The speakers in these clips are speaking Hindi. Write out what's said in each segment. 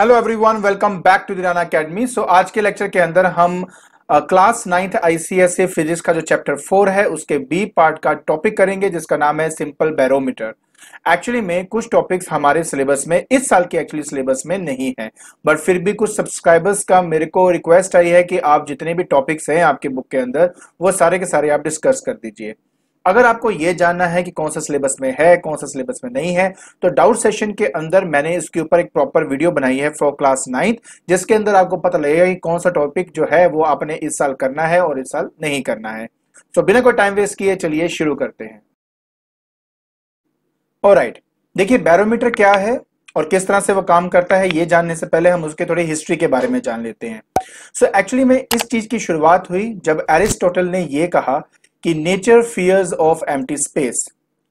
Hello everyone welcome back to दिराना एकेडमी सो आज के लेक्चर के अंदर हम क्लास नाइन्थ आईसीएसए फिजिक्स का जो चैप्टर फोर है उसके बी पार्ट का टॉपिक करेंगे जिसका नाम है सिंपल बैरोमीटर एक्चुअली में कुछ टॉपिक्स हमारे सिलेबस में इस साल के एक्चुअली सिलेबस में नहीं है बट फिर भी कुछ सब्सक्राइबर्स का मेरे को रिक्वेस्ट आई है कि आप जितने भी टॉपिक्स हैं आपके बुक के अंदर वो सारे के सारे आप डिस्कस कर दीजिए अगर आपको ये जानना है कि कौन सा सिलेबस में है कौन सा सिलेबस में नहीं है तो डाउट सेशन के अंदर मैंने इसके ऊपर एक प्रॉपर वीडियो बनाई है फॉर क्लास नाइन्थ जिसके अंदर आपको पता लगेगा कि कौन सा टॉपिक जो है वो आपने इस साल करना है और इस साल नहीं करना है तो बिना कोई टाइम वेस्ट किए चलिए शुरू करते हैं और राइट देखिए बैरोमीटर क्या है और किस तरह से वो काम करता है ये जानने से पहले हम उसके थोड़ी हिस्ट्री के बारे में जान लेते हैं सो so, एक्चुअली में इस चीज की शुरुआत हुई जब एरिस्टोटल ने ये कहा कि nature fears of empty space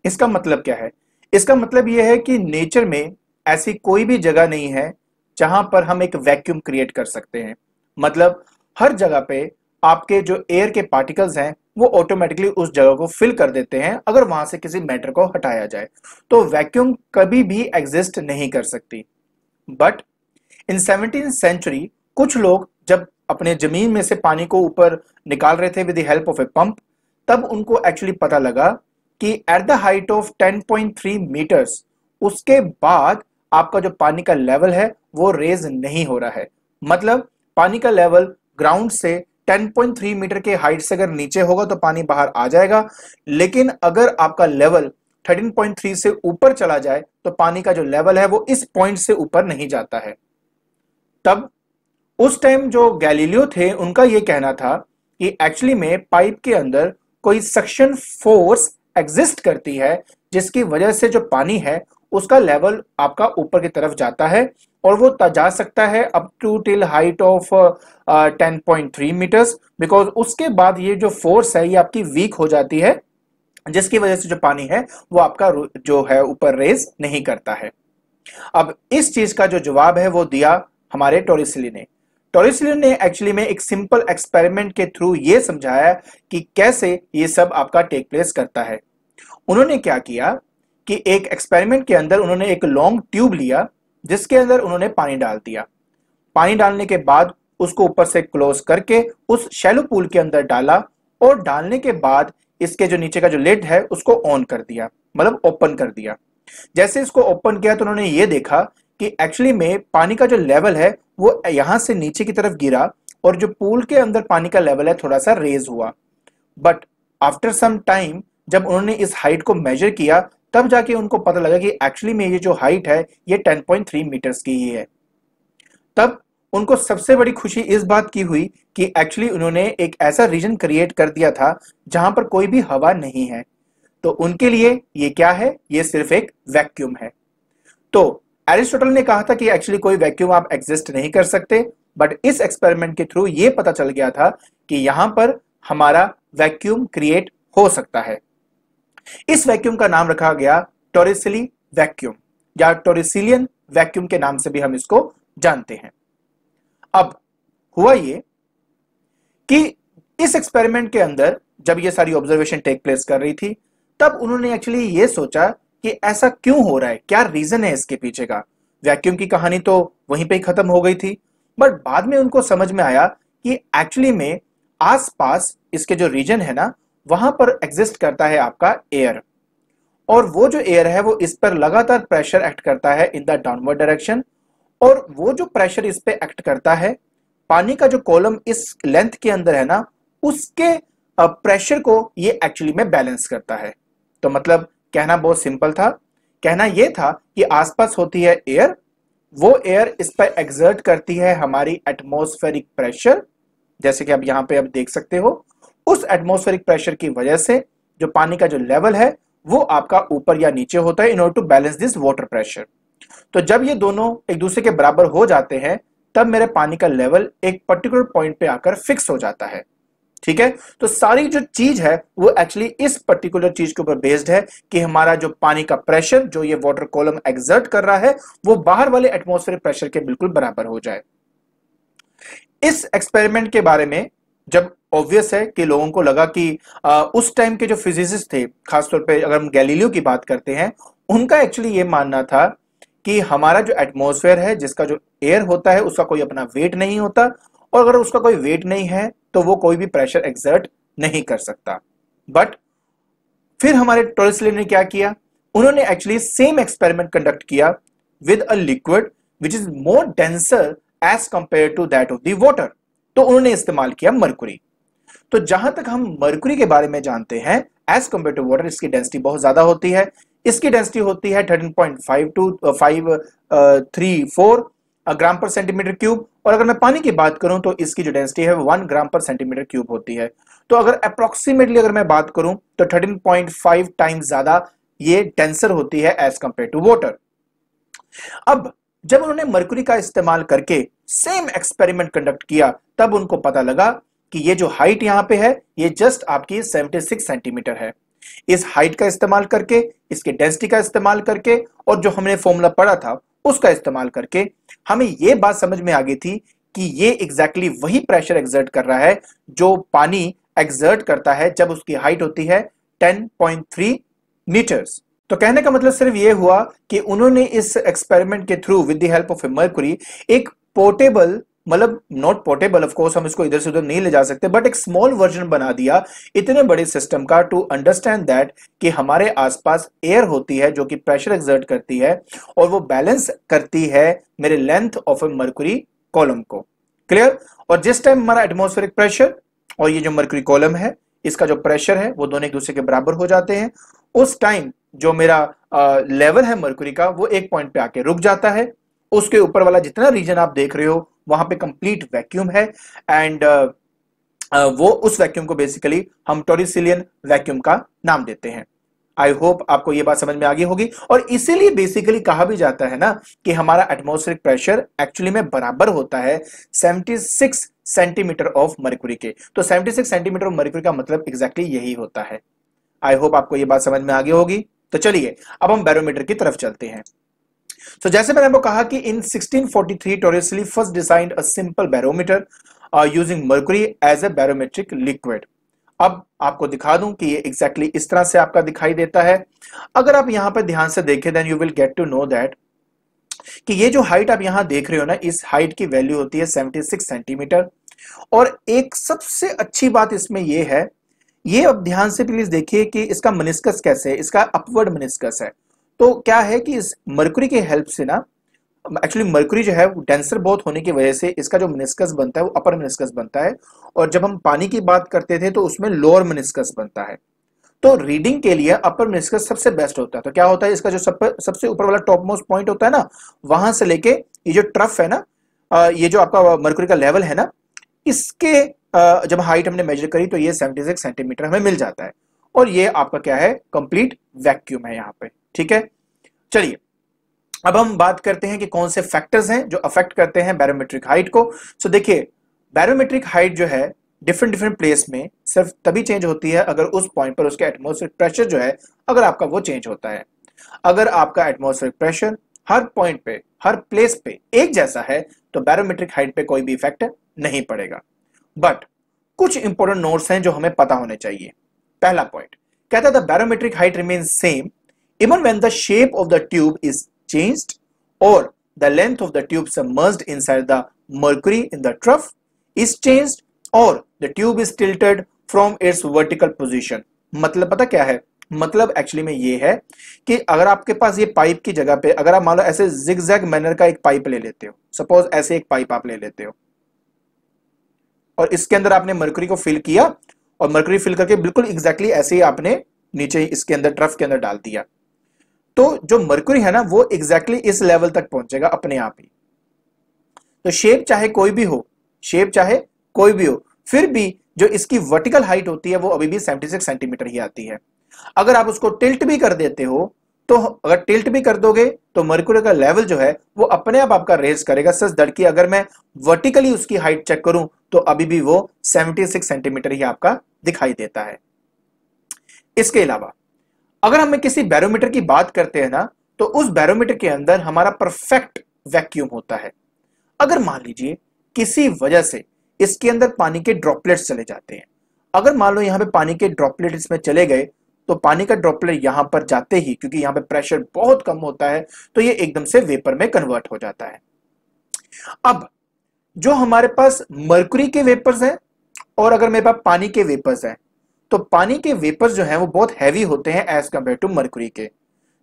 इसका मतलब क्या है इसका मतलब यह है कि नेचर में ऐसी कोई भी जगह नहीं है जहां पर हम एक वैक्यूम क्रिएट कर सकते हैं मतलब हर जगह पे आपके जो एयर के पार्टिकल्स हैं वो ऑटोमेटिकली उस जगह को फिल कर देते हैं अगर वहां से किसी मैटर को हटाया जाए तो वैक्यूम कभी भी एग्जिस्ट नहीं कर सकती बट इन सेवनटीन सेंचुरी कुछ लोग जब अपने जमीन में से पानी को ऊपर निकाल रहे थे with the help of a pump तब उनको एक्चुअली पता लगा कि at the height of 10.3 metres उसके बाद आपका जो पानी का लेवल है वो रेज नहीं हो रहा है मतलब पानी का लेवल ग्राउंड से 10.3 मीटर के हाइट से अगर नीचे होगा तो पानी बाहर आ जाएगा लेकिन अगर आपका लेवल 13.3 से ऊपर चला जाए तो पानी का जो लेवल है वो इस पॉइंट से ऊपर नहीं जाता है तब उस टाइम जो गैलीलियो थे उनका ये कहना था कि एक्चुअली में पाइप के अंदर कोई सक्शन फोर्स एग्जिस्ट करती है जिसकी वजह से जो पानी है उसका लेवल आपका ऊपर की तरफ जाता है और वो जा सकता है up to till height of 10.3 metres because उसके बाद ये जो फोर्स है ये आपकी वीक हो जाती है जिसकी वजह से जो पानी है वो आपका जो है ऊपर रेज नहीं करता है अब इस चीज का जो जवाब है वो दिया हमारे टोरिसली ने टॉरिसलिन ने एक्चुअली में एक सिंपल एक्सपेरिमेंट के थ्रू ये समझाया कि कैसे ये सब आपका टेक प्लेस करता है उन्होंने क्या किया कि एक एक्सपेरिमेंट के अंदर उन्होंने एक लॉन्ग ट्यूब लिया जिसके अंदर उन्होंने पानी डाल दिया पानी डालने के बाद उसको ऊपर से क्लोज करके उस शैलो पूल के अंदर डाला और डालने के बाद इसके जो नीचे का जो लेट है उसको ऑन कर दिया मतलब ओपन कर दिया जैसे इसको ओपन किया तो उन्होंने ये देखा कि एक्चुअली में पानी का जो लेवल है वो यहां से नीचे की तरफ गिरा और जो पूल के अंदर पानी का लेवल है थोड़ा सा रेज हुआ बट आफ्टर सम टाइम जब उन्होंने इस हाइट को मेजर किया तब जाके उनको पता लगा कि एक्चुअली में ये जो हाइट है ये 10.3 मीटर्स की ही है तब उनको सबसे बड़ी खुशी इस बात की हुई कि एक्चुअली उन्होंने एक ऐसा रीजन क्रिएट कर दिया था जहां पर कोई भी हवा नहीं है तो उनके लिए ये क्या है ये सिर्फ एक वैक्यूम है तो एरिस्टोटल ने कहा था कि एक्चुअली कोई वैक्यूम आप एग्जिस्ट नहीं कर सकते बट इस एक्सपेरिमेंट के थ्रू ये पता चल गया था कि यहां पर हमारा वैक्यूम क्रिएट हो सकता है इस वैक्यूम का नाम रखा गया टोरिसली वैक्यूम या टोरिसिलियन वैक्यूम के नाम से भी हम इसको जानते हैं अब हुआ ये कि इस एक्सपेरिमेंट के अंदर जब ये सारी ऑब्जर्वेशन टेक प्लेस कर रही थी तब उन्होंने एक्चुअली ये सोचा कि ऐसा क्यों हो रहा है क्या रीजन है इसके पीछे का वैक्यूम की कहानी तो वहीं पे ही खत्म हो गई थी बट बाद में उनको समझ में आया कि एक्चुअली में आसपास इसके जो रीजन है ना वहां पर एग्जिस्ट करता है आपका एयर और वो जो एयर है वो इस पर लगातार प्रेशर एक्ट करता है इन द डाउनवर्ड डायरेक्शन और वो जो प्रेशर इस पर एक्ट करता है पानी का जो कॉलम इस लेंथ के अंदर है ना उसके प्रेशर को ये एक्चुअली में बैलेंस करता है तो मतलब कहना बहुत सिंपल था कहना यह था कि आसपास होती है एयर वो एयर इस पर एग्जर्ट करती है हमारी एटमोस्फेरिक प्रेशर जैसे कि आप यहां पे आप देख सकते हो उस एटमोस्फेरिक प्रेशर की वजह से जो पानी का जो लेवल है वो आपका ऊपर या नीचे होता है in order to balance this water pressure तो जब ये दोनों एक दूसरे के बराबर हो जाते हैं तब मेरे पानी का लेवल एक पर्टिकुलर पॉइंट पे आकर फिक्स हो जाता है ठीक है तो सारी जो चीज है वो एक्चुअली इस पर्टिकुलर चीज के ऊपर बेस्ड है कि हमारा जो पानी का प्रेशर जो ये वाटर कॉलम एग्जर्ट कर रहा है वो बाहर वाले एटमोस्फेयर प्रेशर के बिल्कुल बराबर हो जाए इस एक्सपेरिमेंट के बारे में जब ऑब्वियस है कि लोगों को लगा कि आ, उस टाइम के जो फिजिसिस्ट थे खासतौर पर अगर हम गैलीलियो की बात करते हैं उनका एक्चुअली ये मानना था कि हमारा जो एटमोसफेयर है जिसका जो एयर होता है उसका कोई अपना वेट नहीं होता और अगर उसका कोई वेट नहीं है तो वो कोई भी प्रेशर एग्जर्ट नहीं कर सकता बट फिर हमारे टोरेसले ने क्या किया उन्होंने एक्चुअली सेम एक्सपेरिमेंट कंडक्ट किया with a liquid which is more denser as compare to that of daughter water तो उन्होंने इस्तेमाल किया मरकुरी तो जहां तक हम मरकुरी के बारे में जानते हैं एज कंपेयर टू वाटर इसकी डेंसिटी बहुत ज्यादा होती है इसकी डेंसिटी होती है thirteen point five two five three four gram per centimetre cube और अगर मैं पानी की बात करूं तो इसकी जो डेंसिटी है one gram per centimetre cube होती है तो अगर अप्रोक्सीमेटली अगर मैं बात करूं तो 13.5 टाइम्स ज्यादा ये डेंसर होती है एज कंपेयर टू वॉटर अब जब उन्होंने मरकुरी का इस्तेमाल करके सेम एक्सपेरिमेंट कंडक्ट किया तब उनको पता लगा कि ये जो हाइट यहां पे है ये जस्ट आपकी 76 सेंटीमीटर है इस हाइट का इस्तेमाल करके इसके डेंसिटी का इस्तेमाल करके और जो हमने फॉर्मूला पढ़ा था उसका इस्तेमाल करके हमें यह बात समझ में आ गई थी कि ये एग्जैक्टली exactly वही प्रेशर एग्जर्ट कर रहा है जो पानी एग्जर्ट करता है जब उसकी हाइट होती है 10.3 मीटर्स तो कहने का मतलब सिर्फ ये हुआ कि उन्होंने इस एक्सपेरिमेंट के through with the help of a mercury एक पोर्टेबल मतलब नॉट पोर्टेबल ऑफ कोर्स हम इसको इधर से उधर नहीं ले जा सकते बट एक स्मॉल वर्जन बना दिया इतने बड़े सिस्टम का टू अंडरस्टैंड दैट कि हमारे आसपास एयर होती है जो कि प्रेशर एग्जर्ट करती है और वो बैलेंस करती है मेरे length of a mercury column को क्लियर और जिस टाइम हमारा एटमोस्फेरिक प्रेशर और ये जो मर्कुरी कॉलम है इसका जो प्रेशर है वो दोनों एक दूसरे के बराबर हो जाते हैं उस टाइम जो मेरा लेवल है मर्कुरी का वो एक पॉइंट पे आके रुक जाता है उसके ऊपर वाला जितना रीजन आप देख रहे हो वहां पे कंप्लीट वैक्यूम है एंड uh, uh, वो उस वैक्यूम को बेसिकली हम टोरिसिलियन वैक्यूम का नाम देते हैं आई होप आपको ये बात समझ में आ गई होगी और इसीलिए बेसिकली कहा भी जाता है ना कि हमारा एटमोस्फेरिक प्रेशर एक्चुअली में बराबर होता है 76 सेंटीमीटर ऑफ मरकुरी के तो 76 सेंटीमीटर ऑफ मरकुरी का मतलब एग्जैक्टली exactly यही होता है आई होप आपको ये बात समझ में आगे होगी तो चलिए अब हम बैरोमीटर की तरफ चलते हैं so जैसे मैंने आपको कहा कि in 1643 Torricelli first designed a simple barometer using using as as barometric liquid अब आपको दिखा दूं कि ये एग्जैक्टली exactly इस तरह से आपका दिखाई देता है अगर आप यहां पर ध्यान से देखें then you will get to know that कि ये जो हाइट आप यहां देख रहे हो ना इस हाइट की वैल्यू होती है 76 सेंटीमीटर और एक सबसे अच्छी बात इसमें ये है ये अब ध्यान से प्लीज देखिए कि इसका मनिस्कस कैसे है इसका अपवर्ड मनिस्कस है तो क्या है कि इस मरकुरी की हेल्प से ना एक्चुअली मरकुरी जो है वो डेंसर बहुत होने की वजह से इसका जो मिनिस्कस बनता है वो अपर मिनिस्कस बनता है और जब हम पानी की बात करते थे तो उसमें लोअर मिनिस्कस बनता है तो रीडिंग के लिए अपर मिनिस्कस सबसे बेस्ट होता है तो क्या होता है इसका जो सब सबसे ऊपर वाला टॉप मोस्ट पॉइंट होता है ना वहां से लेके ये जो ट्रफ है ना ये जो आपका मरकुरी का लेवल है ना इसके जब हाइट हमने मेजर करी तो ये 76 सेंटीमीटर हमें मिल जाता है और ये आपका क्या है कंप्लीट वैक्यूम है यहाँ पे ठीक है चलिए अब हम बात करते हैं कि कौन से फैक्टर्स हैं जो अफेक्ट करते हैं बैरोमेट्रिक हाइट को सो so, देखिए बैरोमेट्रिक हाइट जो है डिफरेंट डिफरेंट प्लेस में सिर्फ तभी चेंज होती है अगर उस पॉइंट पर उसके एटमोस्फेरिक प्रेशर जो है अगर आपका वो चेंज होता है अगर आपका एटमोस्फेरिक प्रेशर हर पॉइंट पे हर प्लेस पे एक जैसा है तो बैरोमेट्रिक हाइट पे कोई भी इफेक्ट नहीं पड़ेगा बट कुछ इंपॉर्टेंट नोट्स हैं जो हमें पता होने चाहिए पहला पॉइंट कहता था barometric height remain same Even when the shape of the tube is changed or the length of the tube submerged inside the mercury in the trough is changed or the tube is tilted from its vertical position. मतलब पता क्या है मतलब एक्चुअली में ये है कि अगर आपके पास ये पाइप की जगह पे अगर आप मान लो ऐसे जिगजैग मैनर का एक पाइप ले लेते हो सपोज ऐसे एक पाइप आप ले लेते हो और इसके अंदर आपने मरकरी को फिल किया और मरकरी फिल करके बिल्कुल एग्जैक्टली exactly ऐसे ही आपने नीचे इसके अंदर ट्रफ के अंदर डाल दिया तो जो मर्क्यूरी है ना वो एग्जैक्टली exactly इस लेवल तक पहुंचेगा अपने आप ही तो शेप चाहे कोई भी हो शेप चाहे कोई भी हो फिर भी जो इसकी वर्टिकल हाइट होती है वो अभी भी 76 सेंटीमीटर ही आती है अगर आप उसको टिल्ट भी कर देते हो तो अगर टिल्ट भी कर दोगे तो मर्क्यूरी का लेवल जो है वो अपने आप आपका रेज करेगा सच दड़ की अगर मैं वर्टिकली उसकी हाइट चेक करूं तो अभी भी वो 76 सेंटीमीटर ही आपका दिखाई देता है इसके अलावा अगर हमें किसी बैरोमीटर की बात करते हैं ना तो उस बैरोमीटर के अंदर हमारा परफेक्ट वैक्यूम होता है अगर मान लीजिए किसी वजह से इसके अंदर पानी के ड्रॉपलेट्स चले जाते हैं अगर मान लो यहाँ पे पानी के ड्रॉपलेट इसमें चले गए तो पानी का ड्रॉपलेट यहाँ पर जाते ही क्योंकि यहाँ पे प्रेशर बहुत कम होता है तो ये एकदम से वेपर में कन्वर्ट हो जाता है अब जो हमारे पास मर्कुरी के वेपर्स हैं और अगर मेरे पास पानी के वेपर्स हैं तो पानी के वेपर्स जो हैं वो बहुत हैवी होते हैं एज कंपेयर टू मर्कुरी के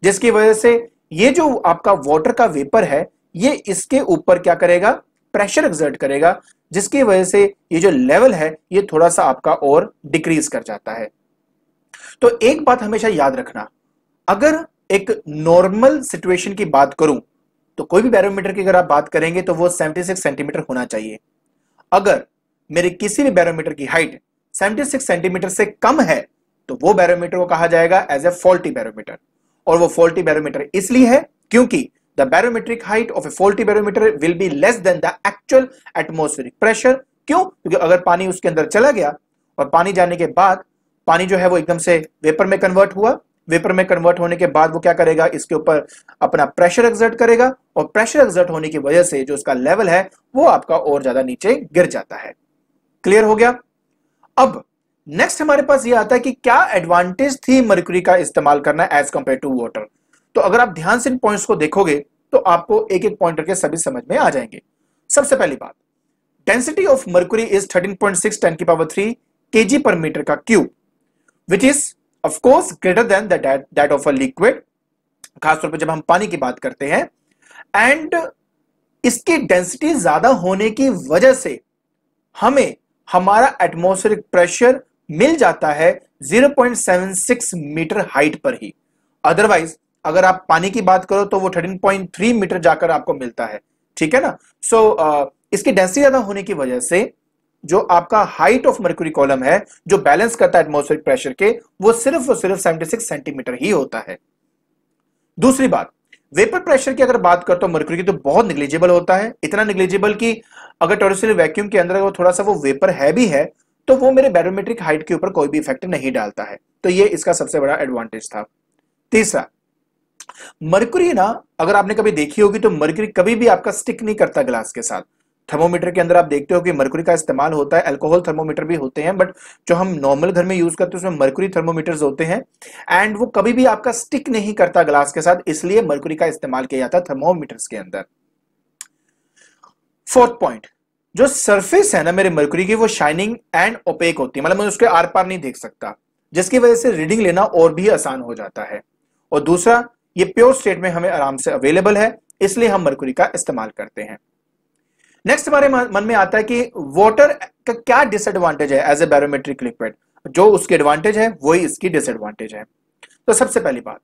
जिसकी वजह से ये जो आपका वाटर का वेपर है ये इसके ऊपर क्या करेगा प्रेशर एग्जर्ट करेगा जिसकी वजह से ये जो लेवल है ये थोड़ा सा आपका और डिक्रीज कर जाता है तो एक बात हमेशा याद रखना अगर एक नॉर्मल सिचुएशन की बात करूं तो कोई भी बैरोमीटर की अगर आप बात करेंगे तो वो 76 सेंटीमीटर होना चाहिए अगर मेरे किसी भी बैरोमीटर की हाइट 76 सेंटीमीटर से कम है तो वो बैरोमीटर को कहा जाएगा एज ए फॉल्टी बैरोमीटर और वो फॉल्टी बैरोमीटर इसलिए है क्योंकि the barometric height of a faulty barometer will be less than the actual atmospheric pressure क्यों क्योंकि अगर पानी उसके अंदर चला गया और पानी जाने के बाद पानी जो है वो एकदम से वेपर में कन्वर्ट हुआ वेपर में कन्वर्ट होने के बाद वो क्या करेगा इसके ऊपर अपना प्रेशर एग्जर्ट करेगा और प्रेशर एग्जर्ट होने की वजह से जो उसका लेवल है वो आपका और ज्यादा नीचे गिर जाता है क्लियर हो गया अब नेक्स्ट हमारे पास ये आता है कि क्या एडवांटेज थी मरकरी का इस्तेमाल करना एज कंपेयर टू वाटर तो अगर आप ध्यान से इन पॉइंट्स को देखोगे तो आपको एक एक पॉइंट करके सभी समझ में आ जाएंगे सबसे पहली बात density of mercury is 13.6 ten की पावर 3 kg पर मीटर का cube which is of course greater than that of a liquid खासतौर पर जब हम पानी की बात करते हैं एंड इसकी डेंसिटी ज्यादा होने की वजह से हमें हमारा एटमोस्फेरिक प्रेशर मिल जाता है 0.76 मीटर हाइट पर ही अदरवाइज अगर आप पानी की बात करो तो वो 13.3 मीटर जाकर आपको मिलता है ठीक है ना सो so, uh, इसकी डेंसिटी ज्यादा होने की वजह से जो आपका हाइट ऑफ मर्क्यूरी कॉलम है जो बैलेंस करता है एटमोस्फेरिक प्रेशर के वो सिर्फ और सिर्फ 76 सेंटीमीटर ही होता है दूसरी बात वेपर प्रेशर की अगर बात करते हो मर्क्यूरी की तो बहुत निग्लिजिबल होता है इतना निग्लिजिबल की अगर टॉरिसिल वैक्यूम के अंदर वो थोड़ा सा वो वेपर है भी है तो वो मेरे बैरोमेट्रिक हाइट के ऊपर कोई भी इफेक्ट नहीं डालता है तो ये इसका सबसे बड़ा एडवांटेज था तीसरा मर्कुरी ना अगर आपने कभी देखी होगी तो मर्कुरी कभी भी आपका स्टिक नहीं करता ग्लास के साथ थर्मोमीटर के अंदर आप देखते हो कि मरकुरी का इस्तेमाल होता है अल्कोहल थर्मोमीटर भी होते हैं बट जो हम नॉर्मल घर में यूज करते हैं उसमें मरकुरी थर्मोमीटर्स होते हैं एंड वो कभी भी आपका स्टिक नहीं करता ग्लास के साथ इसलिए मरकुरी का इस्तेमाल किया जाता है थर्मोमीटर्स के अंदर फोर्थ पॉइंट जो सरफेस है ना मेरे मर्करी की वो शाइनिंग एंड ओपेक होती है मतलब मैं उसके आर पार नहीं देख सकता जिसकी वजह से रीडिंग लेना और भी आसान हो जाता है और दूसरा ये प्योर स्टेट में हमें आराम से अवेलेबल है इसलिए हम मरकुरी का इस्तेमाल करते हैं नेक्स्ट हमारे मन में आता है कि वाटर का क्या डिसएडवांटेज है एज ए बैरोमेट्रिक लिक्विड जो उसकी एडवांटेज है वही इसकी डिसएडवांटेज है तो सबसे पहली बात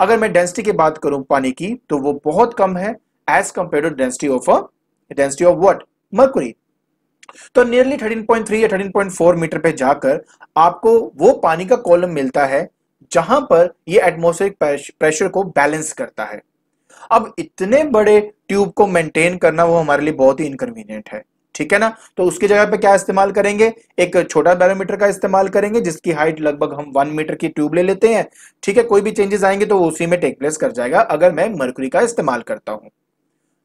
अगर मैं डेंसिटी की बात करूं पानी की तो वो बहुत कम है as compare to density of a density of what mercury तो नियरली 13.3 या 13.4 मीटर पे जाकर आपको वो पानी का कॉलम मिलता है जहां पर ये एटमोस्फेरिक प्रेशर को बैलेंस करता है अब इतने बड़े ट्यूब को मेंटेन करना वो हमारे लिए बहुत ही इनकन्वीनियंट है ठीक है ना तो उसकी जगह पे क्या इस्तेमाल करेंगे एक छोटा बैरोमीटर का इस्तेमाल करेंगे जिसकी हाइट लगभग हम वन मीटर की ट्यूब ले लेते हैं ठीक है कोई भी चेंजेस आएंगे तो वो उसी में टेक प्लेस कर जाएगा अगर मैं मर्करी का इस्तेमाल करता हूं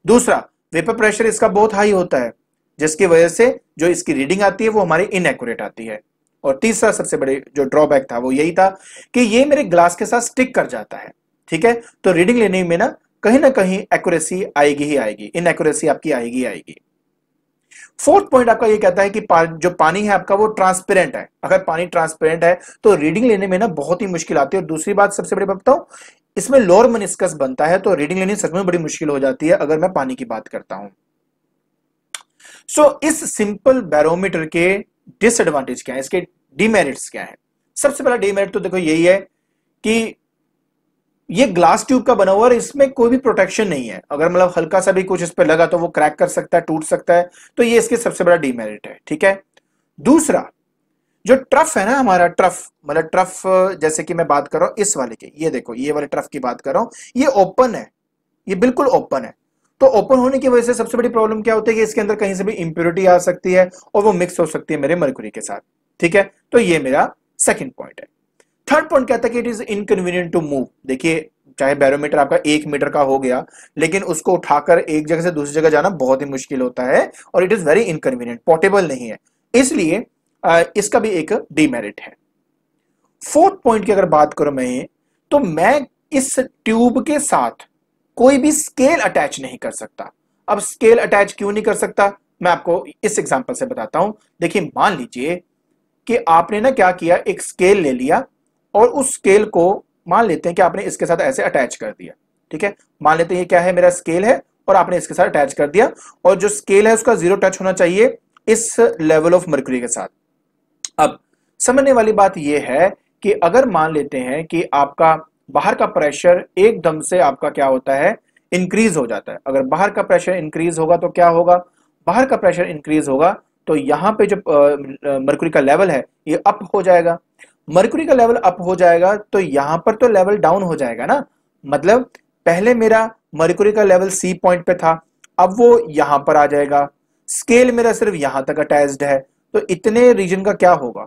दूसरा वेपर प्रेशर इसका बहुत हाई होता है जिसकी वजह से जो इसकी रीडिंग आती है वो हमारी इनएक्यूरेट आती है और तीसरा सबसे बड़े जो ड्रॉबैक था वो यही था कि ये मेरे ग्लास के साथ स्टिक कर जाता है ठीक है तो रीडिंग लेने में ना कहीं ना कहीं एक्यूरेसी आएगी ही आएगी इनएक्यूरेसी आपकी आएगी आएगी फोर्थ पॉइंट आपका ये कहता है कि पा, जो पानी है आपका वो ट्रांसपेरेंट है अगर पानी ट्रांसपेरेंट है तो रीडिंग लेने में ना बहुत ही मुश्किल आती है और दूसरी बात सबसे बड़ी बताऊं इसमें लोअर मनिस्कस बनता है तो रीडिंग लेनी सच में बड़ी मुश्किल हो जाती है अगर मैं पानी की बात करता हूं सो so, इस सिंपल बैरोमीटर के डिसएडवांटेज क्या है इसके डिमेरिट्स क्या है सबसे पहला डिमेरिट तो देखो यही है कि ये ग्लास ट्यूब का बना हुआ है इसमें कोई भी प्रोटेक्शन नहीं है अगर मतलब हल्का सा भी कुछ इस पर लगा तो वो क्रैक कर सकता है टूट सकता है तो ये इसके सबसे बड़ा डीमेरिट है ठीक है दूसरा जो ट्रफ है ना हमारा ट्रफ मतलब ट्रफ जैसे कि मैं बात कर रहा हूं इस वाले की ये देखो ये वाले ट्रफ की बात कर रहा हूं ये ओपन है ये बिल्कुल ओपन है तो ओपन होने की वजह से सबसे बड़ी प्रॉब्लम क्या होती है कि इसके अंदर कहीं से भी इंप्योरिटी आ सकती है और वो मिक्स हो सकती है मेरे मरकुरी के साथ ठीक है तो ये मेरा सेकेंड पॉइंट है थर्ड पॉइंट कहता है कि it is inconvenient to move देखिए चाहे बैरोमीटर आपका एक मीटर का हो गया लेकिन उसको उठाकर एक जगह से दूसरी जगह जाना बहुत ही मुश्किल होता है और it is very inconvenient portable नहीं है इसलिए इसका भी एक डीमेरिट है फोर्थ पॉइंट की अगर बात करूं मैं तो मैं इस ट्यूब के साथ कोई भी स्केल अटैच नहीं कर सकता अब स्केल अटैच क्यों नहीं कर सकता मैं आपको इस एग्जांपल से बताता हूं देखिए मान लीजिए कि आपने ना क्या किया एक स्केल ले लिया और उस स्केल को मान लेते हैं कि आपने इसके साथ ऐसे अटैच कर दिया ठीक है मान लेते हैं क्या है मेरा स्केल है और आपने इसके साथ अटैच कर दिया और जो स्केल है उसका जीरो टच होना चाहिए इस लेवल ऑफ मर्क्यूरी के साथ अब समझने वाली बात यह है कि अगर मान लेते हैं कि आपका बाहर का प्रेशर एकदम से आपका क्या होता है इंक्रीज हो जाता है अगर बाहर का प्रेशर इंक्रीज होगा तो क्या होगा बाहर का प्रेशर इंक्रीज होगा तो यहां पे जो मर्कुरी का लेवल है ये अप हो जाएगा मरकुरी का लेवल अप हो जाएगा तो यहां पर तो लेवल डाउन हो जाएगा ना मतलब पहले मेरा मरकुरी का लेवल सी पॉइंट पे था अब वो यहां पर आ जाएगा स्केल मेरा सिर्फ यहां तक अटैच्ड है तो इतने रीजन का क्या होगा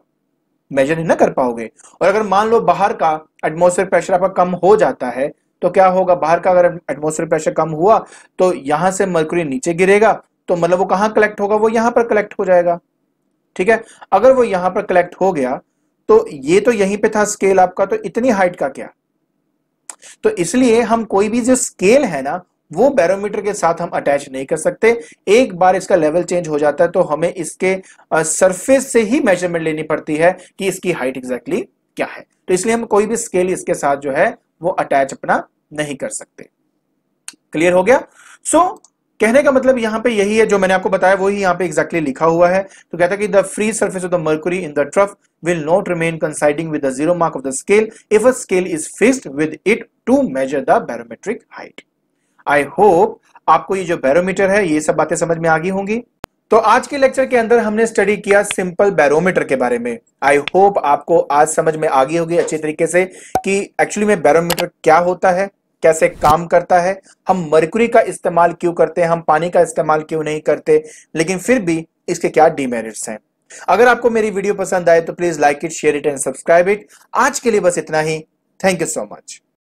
मेजर नहीं ना कर पाओगे और अगर मान लो बाहर का एटमोसफेयर प्रेशर आपका कम हो जाता है तो क्या होगा बाहर का अगर एटमोसफेयर प्रेशर कम हुआ तो यहां से मरकुरी नीचे गिरेगा तो मतलब वो कहां कलेक्ट होगा वो यहां पर कलेक्ट हो जाएगा ठीक है अगर वो यहां पर कलेक्ट हो गया तो ये तो यहीं पे था स्केल आपका तो इतनी हाइट का क्या तो इसलिए हम कोई भी जो स्केल है ना वो बैरोमीटर के साथ हम अटैच नहीं कर सकते एक बार इसका लेवल चेंज हो जाता है तो हमें इसके सरफेस से ही मेजरमेंट लेनी पड़ती है कि इसकी हाइट एग्जैक्टली क्या है तो इसलिए हम कोई भी स्केल इसके साथ जो है वो अटैच अपना नहीं कर सकते क्लियर हो गया सो so, कहने का मतलब यहाँ पे यही है जो मैंने आपको बताया वही यहाँ पे एक्जैक्टली exactly लिखा हुआ है तो कहता है कि the free surface of the mercury in the trough will not remain coinciding with the zero mark of the scale if a scale is fixed with it to measure the barometric height I hope आपको ये जो बैरोमीटर है ये सब बातें समझ में आ गई होंगी तो आज के लेक्चर के अंदर हमने स्टडी किया सिंपल बैरोमीटर के बारे में आई होप आपको आज समझ में आ गई होगी अच्छे तरीके से कि एक्चुअली में बैरोमीटर क्या होता है कैसे काम करता है हम मरकुरी का इस्तेमाल क्यों करते हैं हम पानी का इस्तेमाल क्यों नहीं करते लेकिन फिर भी इसके क्या डिमेरिट्स हैं अगर आपको मेरी वीडियो पसंद आए तो please like it share it and subscribe it आज के लिए बस इतना ही थैंक यू सो मच